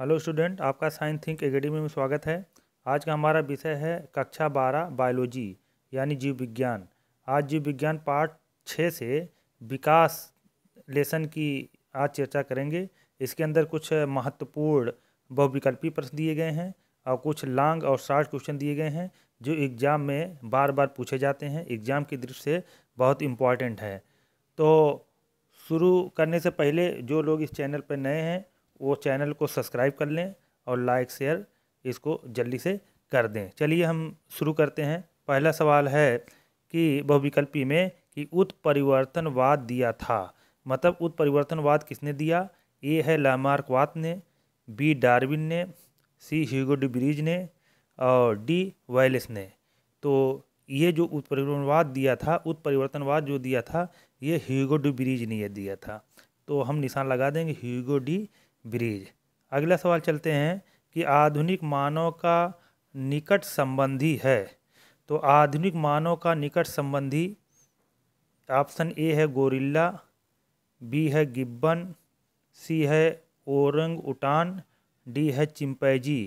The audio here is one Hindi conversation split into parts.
हेलो स्टूडेंट आपका साइंस थिंक एकेडमी में स्वागत है आज का हमारा विषय है कक्षा बारह बायोलॉजी यानी जीव विज्ञान आज जीव विज्ञान पार्ट छः से विकास लेसन की आज चर्चा करेंगे इसके अंदर कुछ महत्वपूर्ण बहुविकल्पी प्रश्न दिए गए हैं और कुछ लॉन्ग और शॉर्ट क्वेश्चन दिए गए हैं जो एग्ज़ाम में बार बार पूछे जाते हैं एग्ज़ाम की दृष्टि से बहुत इम्पॉर्टेंट है तो शुरू करने से पहले जो लोग इस चैनल पर नए हैं वो चैनल को सब्सक्राइब कर लें और लाइक शेयर इसको जल्दी से कर दें चलिए हम शुरू करते हैं पहला सवाल है कि बहुविकल्पी में कि उत्परिवर्तनवाद दिया था मतलब उत्परिवर्तनवाद किसने दिया ए है लामार्कवाद ने बी डार्विन ने सी ह्यूगो डिब्रीज ने और डी वायलेस ने तो ये जो उत्परिवर्तनवाद दिया था उत्परिवर्तनवाद जो दिया था ये ह्यूगो डिब्रीज ने दिया था तो हम निशान लगा देंगे ह्यूगो डी ब्रिज अगला सवाल चलते हैं कि आधुनिक मानव का निकट संबंधी है तो आधुनिक मानव का निकट संबंधी ऑप्शन ए है गोरिल्ला बी है गिब्बन सी है ओरंग उटान डी है चिंपैजी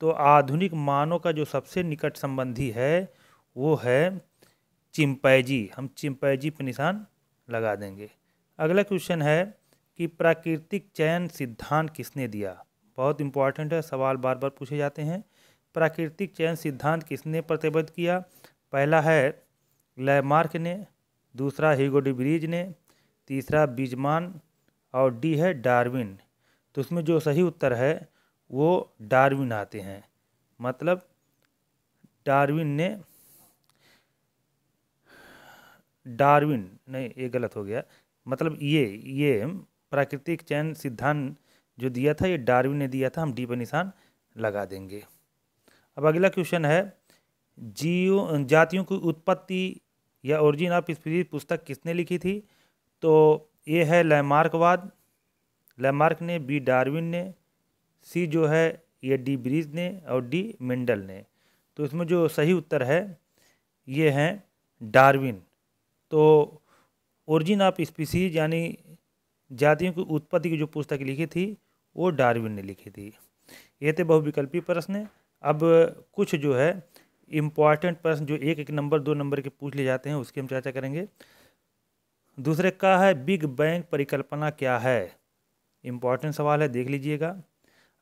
तो आधुनिक मानव का जो सबसे निकट संबंधी है वो है चिंपैजी हम चिंपैजी पर निशान लगा देंगे अगला क्वेश्चन है कि प्राकृतिक चयन सिद्धांत किसने दिया बहुत इंपॉर्टेंट है सवाल बार बार पूछे जाते हैं प्राकृतिक चयन सिद्धांत किसने प्रतिबद्ध किया पहला है लैमार्क ने दूसरा हिगोडी ब्रिज ने तीसरा बीजमान और डी है डार्विन तो उसमें जो सही उत्तर है वो डार्विन आते हैं मतलब डार्विन ने डार्विन नहीं ये गलत हो गया मतलब ये ये प्राकृतिक चयन सिद्धांत जो दिया था ये डार्विन ने दिया था हम डी पर निशान लगा देंगे अब अगला क्वेश्चन है जीव जातियों की उत्पत्ति या ओरिजिन ऑफ स्पीसीज पुस्तक किसने लिखी थी तो ये है लैमार्कवाद लैमार्क ने बी डार्विन ने सी जो है ये डी ब्रिज ने और डी मेंडल ने तो इसमें जो सही उत्तर है ये हैं डार्विन तो ओरिजिन ऑफ स्पीसीज यानी जातियों की उत्पत्ति की जो पुस्तक लिखी थी वो डार्विन ने लिखी थी ये थे बहुविकल्पी प्रश्न अब कुछ जो है इम्पॉर्टेंट प्रश्न जो एक एक नंबर दो नंबर के पूछ लिए जाते हैं उसकी हम चर्चा करेंगे दूसरे का है बिग बैंग परिकल्पना क्या है इम्पॉर्टेंट सवाल है देख लीजिएगा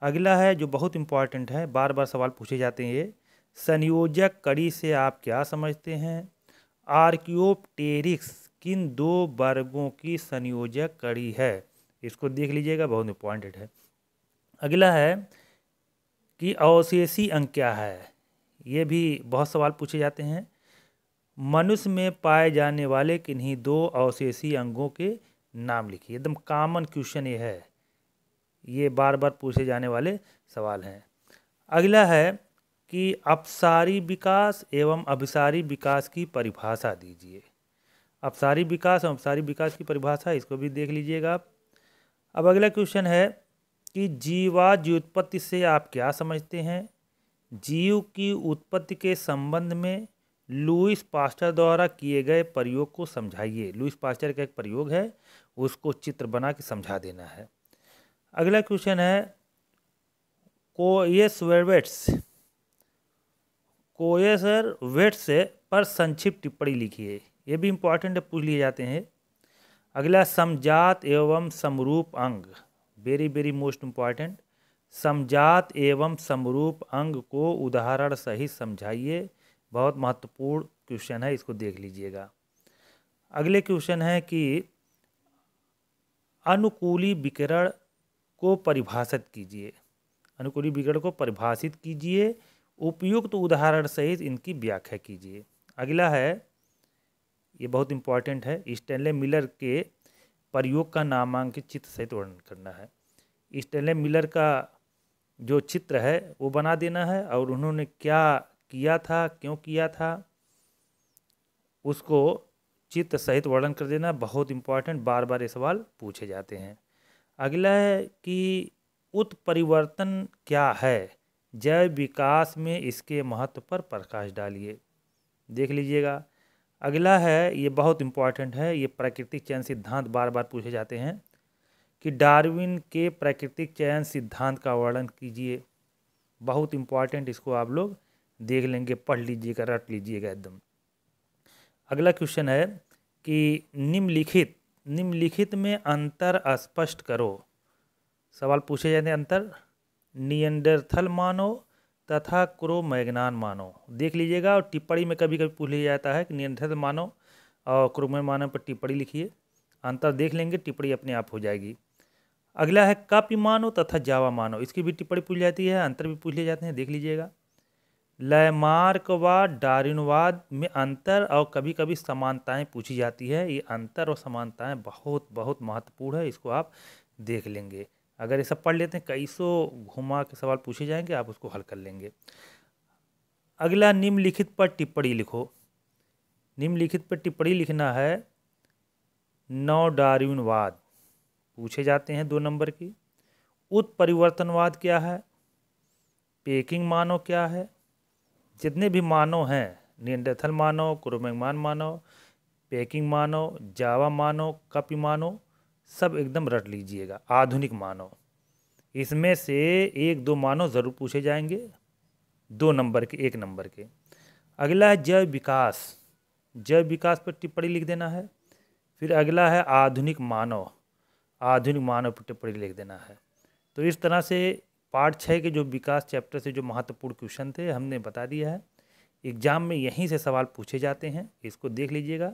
अगला है जो बहुत इम्पॉर्टेंट है बार बार सवाल पूछे जाते हैं ये संयोजक कड़ी से आप क्या समझते हैं आर्क्योपटेरिक्स किन दो वर्गों की संयोजक कड़ी है इसको देख लीजिएगा बहुत इंपॉर्टेंट है अगला है कि अवशेषी अंग क्या है ये भी बहुत सवाल पूछे जाते हैं मनुष्य में पाए जाने वाले किन्हीं दो अवशेषी अंगों के नाम लिखिए एकदम कॉमन क्वेश्चन ये है ये बार बार पूछे जाने वाले सवाल हैं अगला है कि अपसारी विकास एवं अभिसारी विकास की परिभाषा दीजिए अपसारी विकास और अपसारी विकास की परिभाषा इसको भी देख लीजिएगा आप अब अगला क्वेश्चन है कि जीवा जीवोत्पत्ति से आप क्या समझते हैं जीव की उत्पत्ति के संबंध में लुइस पास्टर द्वारा किए गए प्रयोग को समझाइए लुइस पास्टर का एक प्रयोग है उसको चित्र बना के समझा देना है अगला क्वेश्चन है कोयस वेवेट्स कोयसर वेट्स पर संक्षिप्त टिप्पणी लिखी है ये भी इम्पॉर्टेंट पूछ लिए जाते हैं अगला समजात एवं समरूप अंग वेरी वेरी मोस्ट इम्पॉर्टेंट समजात एवं समरूप अंग को उदाहरण सहित समझाइए बहुत महत्वपूर्ण क्वेश्चन है इसको देख लीजिएगा अगले क्वेश्चन है कि अनुकूली विकरण को परिभाषित कीजिए अनुकूली विकरण को परिभाषित कीजिए उपयुक्त उदाहरण सहित इनकी व्याख्या कीजिए अगला है ये बहुत इम्पॉर्टेंट है स्टेनले मिलर के प्रयोग का नामांकित चित्र सहित वर्णन करना है स्टेनले मिलर का जो चित्र है वो बना देना है और उन्होंने क्या किया था क्यों किया था उसको चित्र सहित वर्णन कर देना बहुत इम्पॉर्टेंट बार बार ये सवाल पूछे जाते हैं अगला है कि उत्परिवर्तन क्या है जैव विकास में इसके महत्व पर प्रकाश डालिए देख लीजिएगा अगला है ये बहुत इम्पॉर्टेंट है ये प्राकृतिक चयन सिद्धांत बार बार पूछे जाते हैं कि डार्विन के प्राकृतिक चयन सिद्धांत का वर्णन कीजिए बहुत इम्पॉर्टेंट इसको आप लोग देख लेंगे पढ़ लीजिएगा रट लीजिएगा एकदम अगला क्वेश्चन है कि निम्नलिखित निम्नलिखित में अंतर स्पष्ट करो सवाल पूछे जाते हैं अंतर नियंडरथल मानव तथा क्रो मैग्नान मानो देख लीजिएगा और टिप्पणी में कभी कभी पूछ लिया जाता है कि नियंत्रित मानो और क्रोमय मानो पर टिप्पणी लिखिए अंतर देख लेंगे टिप्पणी अपने आप हो जाएगी अगला है कापी मानो तथा जावा मानो इसकी भी टिप्पणी पूछ जाती है अंतर भी पूछ लिए जाते हैं देख लीजिएगा लयमार्कवाद डारिनवाद में अंतर और कभी कभी समानताएं पूछी जाती है ये अंतर और समानताएं बहुत बहुत महत्वपूर्ण है इसको आप देख लेंगे अगर ये सब पढ़ लेते हैं कई सौ घुमा के सवाल पूछे जाएंगे आप उसको हल कर लेंगे अगला निम्नलिखित पर टिप्पणी लिखो निम्नलिखित पर टिप्पणी लिखना है नौ डार्यूनवाद पूछे जाते हैं दो नंबर की उत्परिवर्तनवाद क्या है पेकिंग मानव क्या है जितने भी मानव हैं नियंडरथल मानव क्रोमेंगमान मानव पेकिंग मानव जावा मानव कपी मानव सब एकदम रट लीजिएगा आधुनिक मानव इसमें से एक दो मानव ज़रूर पूछे जाएंगे दो नंबर के एक नंबर के अगला है जैव विकास जैव विकास पर टिप्पणी लिख देना है फिर अगला है आधुनिक मानव आधुनिक मानव पर टिप्पणी लिख देना है तो इस तरह से पार्ट छः के जो विकास चैप्टर से जो महत्वपूर्ण क्वेश्चन थे हमने बता दिया है एग्ज़ाम में यहीं से सवाल पूछे जाते हैं इसको देख लीजिएगा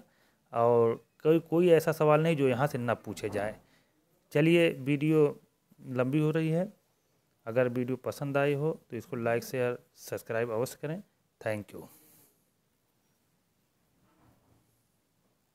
और कोई कोई ऐसा सवाल नहीं जो यहाँ से ना पूछे जाए चलिए वीडियो लंबी हो रही है अगर वीडियो पसंद आई हो तो इसको लाइक शेयर सब्सक्राइब अवश्य करें थैंक यू